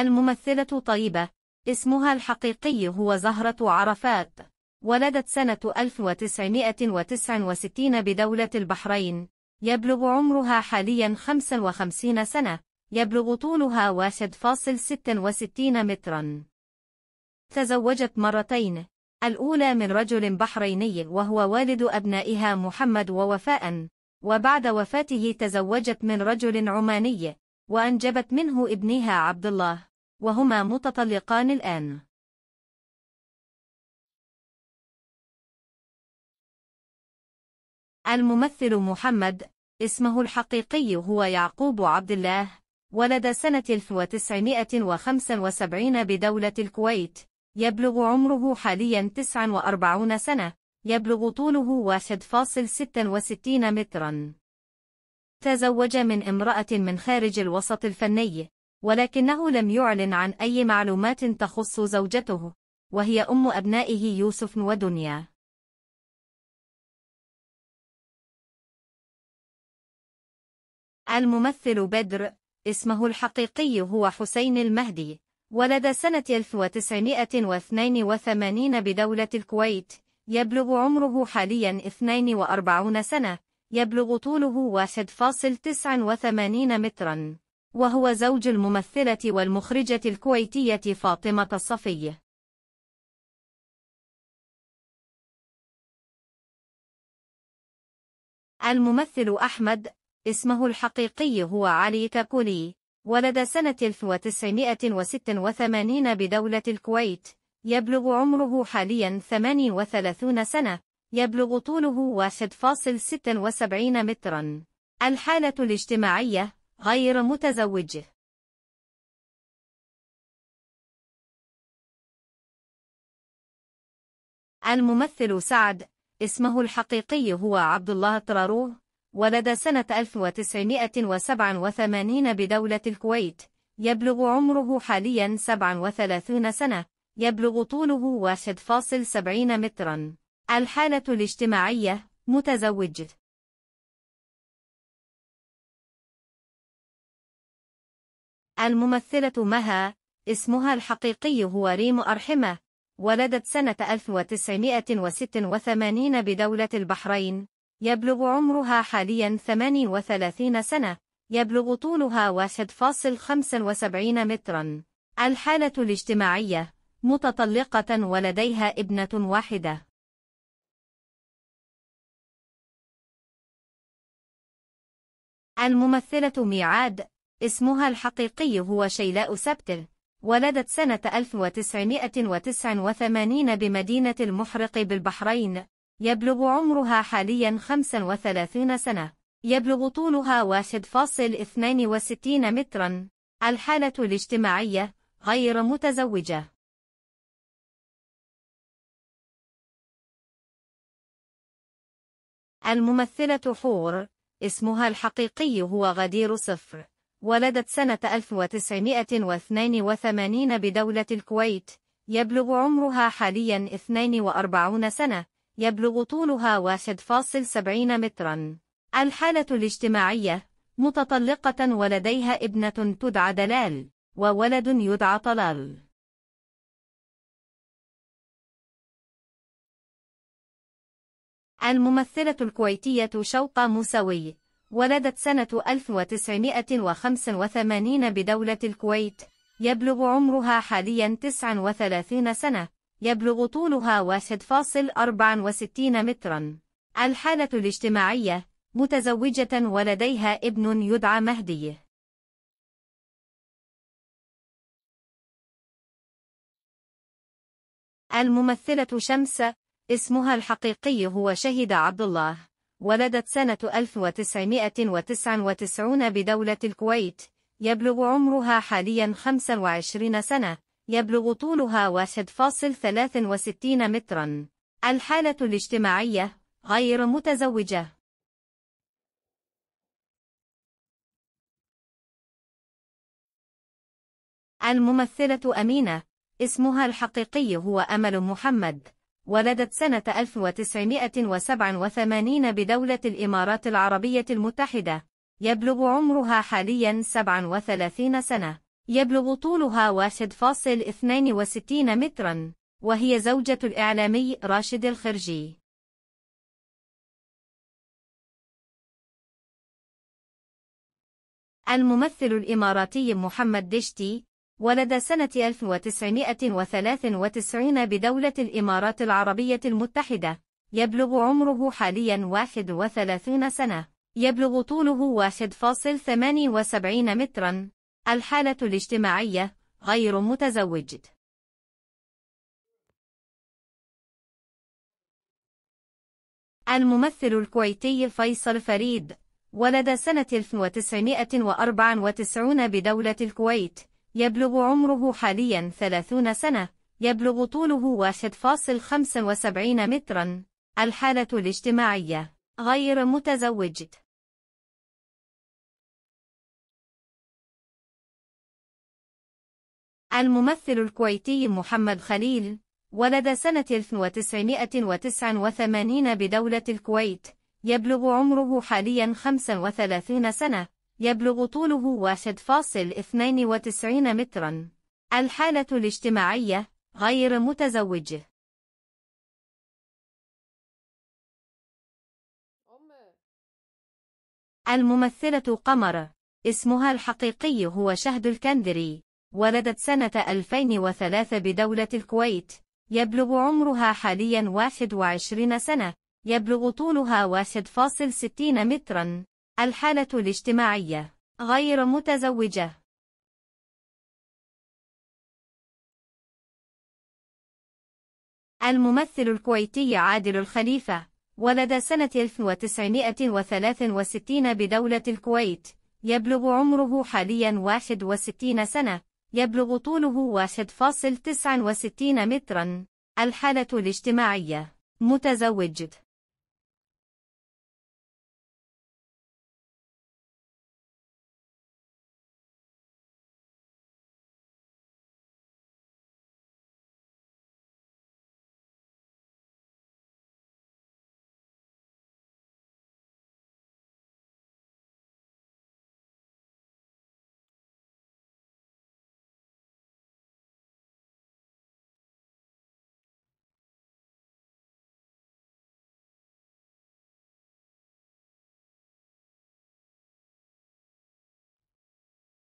الممثلة طيبة اسمها الحقيقي هو زهرة عرفات ولدت سنة 1969 بدولة البحرين يبلغ عمرها حاليا 55 سنة يبلغ طولها 1.66 مترا تزوجت مرتين الأولى من رجل بحريني وهو والد أبنائها محمد ووفاء وبعد وفاته تزوجت من رجل عماني وأنجبت منه ابنها عبد الله وهما متطلقان الآن الممثل محمد اسمه الحقيقي هو يعقوب عبد الله ولد سنة 1975 بدولة الكويت يبلغ عمره حاليا 49 سنة يبلغ طوله 1.66 مترا تزوج من امرأة من خارج الوسط الفني ولكنه لم يعلن عن أي معلومات تخص زوجته وهي أم أبنائه يوسف ودنيا الممثل بدر اسمه الحقيقي هو حسين المهدي ولد سنة 1982 بدولة الكويت يبلغ عمره حاليا 42 سنة يبلغ طوله 1.89 متراً وهو زوج الممثلة والمخرجة الكويتية فاطمة الصفي الممثل أحمد اسمه الحقيقي هو علي كاكولي ولد سنة 1986 بدولة الكويت يبلغ عمره حاليا 38 سنة يبلغ طوله 1.76 مترا الحالة الاجتماعية غير متزوج الممثل سعد اسمه الحقيقي هو عبد الله طراروه ولد سنة 1987 بدولة الكويت يبلغ عمره حاليا 37 سنة يبلغ طوله 1.70 مترا الحالة الاجتماعية متزوج الممثلة مها اسمها الحقيقي هو ريم أرحمة ولدت سنة 1986 بدولة البحرين يبلغ عمرها حاليا 38 سنة يبلغ طولها 1.75 مترا الحالة الاجتماعية متطلقة ولديها ابنة واحدة الممثلة ميعاد اسمها الحقيقي هو شيلاء سبتر ولدت سنة 1989 بمدينة المحرق بالبحرين يبلغ عمرها حاليا 35 سنة يبلغ طولها 1.62 مترا الحالة الاجتماعية غير متزوجة الممثلة حور اسمها الحقيقي هو غدير صفر ولدت سنة 1982 بدولة الكويت يبلغ عمرها حاليا 42 سنة يبلغ طولها 1.70 مترا الحالة الاجتماعية متطلقة ولديها ابنة تدعى دلال وولد يدعى طلال الممثلة الكويتية شوقة موسوي ولدت سنة 1985 بدولة الكويت يبلغ عمرها حاليا 39 سنة يبلغ طولها 1.64 مترا الحالة الاجتماعية متزوجة ولديها ابن يدعى مهدي الممثلة شمس اسمها الحقيقي هو شهد عبد الله ولدت سنة 1999 بدولة الكويت يبلغ عمرها حاليا 25 سنة يبلغ طولها 1.63 مترا الحالة الاجتماعية غير متزوجة الممثلة أمينة اسمها الحقيقي هو أمل محمد ولدت سنة 1987 بدولة الإمارات العربية المتحدة يبلغ عمرها حاليا 37 سنة يبلغ طولها 1.62 مترا وهي زوجة الإعلامي راشد الخرجي الممثل الإماراتي محمد دشتي ولد سنة 1993 بدولة الإمارات العربية المتحدة يبلغ عمره حاليا 31 سنة يبلغ طوله 1.78 مترا الحالة الاجتماعية غير متزوج الممثل الكويتي فيصل فريد ولد سنة 1994 بدولة الكويت يبلغ عمره حاليا 30 سنة، يبلغ طوله 1.75 مترا. الحالة الاجتماعية غير متزوج الممثل الكويتي محمد خليل ولد سنة 1989 بدولة الكويت يبلغ عمره حاليا 35 سنة يبلغ طوله 1.92 مترا الحالة الاجتماعية غير متزوج الممثلة قمر اسمها الحقيقي هو شهد الكندري ولدت سنة 2003 بدولة الكويت يبلغ عمرها حاليا 21 سنة يبلغ طولها 1.60 مترا الحالة الاجتماعية غير متزوجة الممثل الكويتي عادل الخليفة ولد سنة 1963 بدولة الكويت يبلغ عمره حاليا 61 سنة يبلغ طوله 1.69 مترا الحالة الاجتماعية متزوج